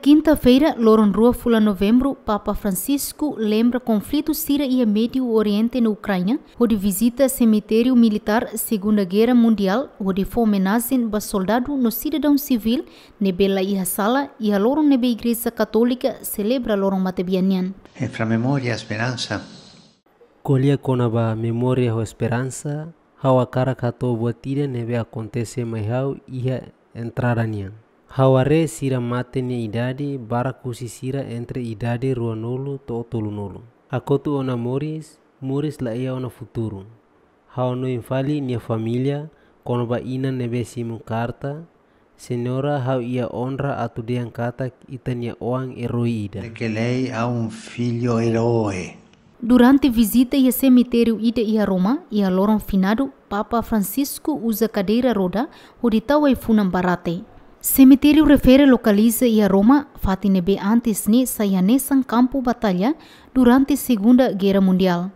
quinta-feira, Loron Rua Fula Novembro, Papa Francisco lembra conflito Síria e Médio Oriente na Ucrânia, onde visita cemitério militar Segunda Guerra Mundial, onde foi homenagem para soldado no cidadão civil, nebela e sala e a Loron nebe Igreja Católica celebra Loron Matebianian. É para memória, e esperança. Colhe conaba memória e esperança, que a cara catou neve nebe acontece mais entrar e entraranian. Haware sira matene idade barakusi sira entre idade rua nolo to tolu nolo. Akoto ona mores, mores la ia ona futuro. Hao no infali nia família, kono ba ina nebe simu karta, senhora hau ia honra atu de ancata itania oang heroída. Que lei a um filho herói. Durante visita ao cemitério Ida e a Roma, e a Loron Finado, Papa Francisco usa cadeira roda, o de Tawai Funambarate. Cemitério refere localiza em Roma, be antes ne sayanesan kampu batalha durante Segunda Guerra Mundial.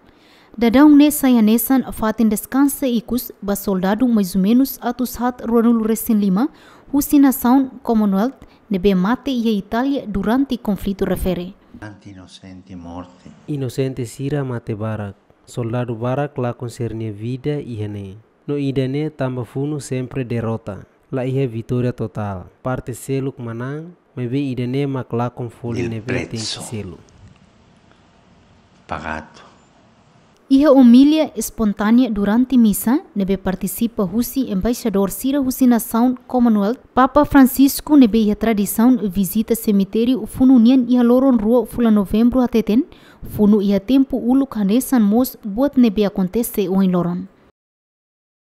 Dadang ne sayanesan Fatin descanse ikus ba soldado mais ou menos atus hat Ronul Resin Lima, husina sound Commonwealth nebe mate ia e Italia durante konflitu conflito Rivera. Inocente sira e mate barak. Soldado barak la concerne vida e ne. No idane tamba funu sempre derota. la ia vitória total. Parte selo que manan, mas vê idene maclá com folha neve tem selo. Pagado. Ia humilha espontânea durante missa, neve participa Husi embaixador Cira Husina Sound Commonwealth, Papa Francisco neve ia tradição visita cemitério Fununian ia loron rua fula novembro ateten, funu ia tempo ulu kane san mos buat nebe acontece o em loron.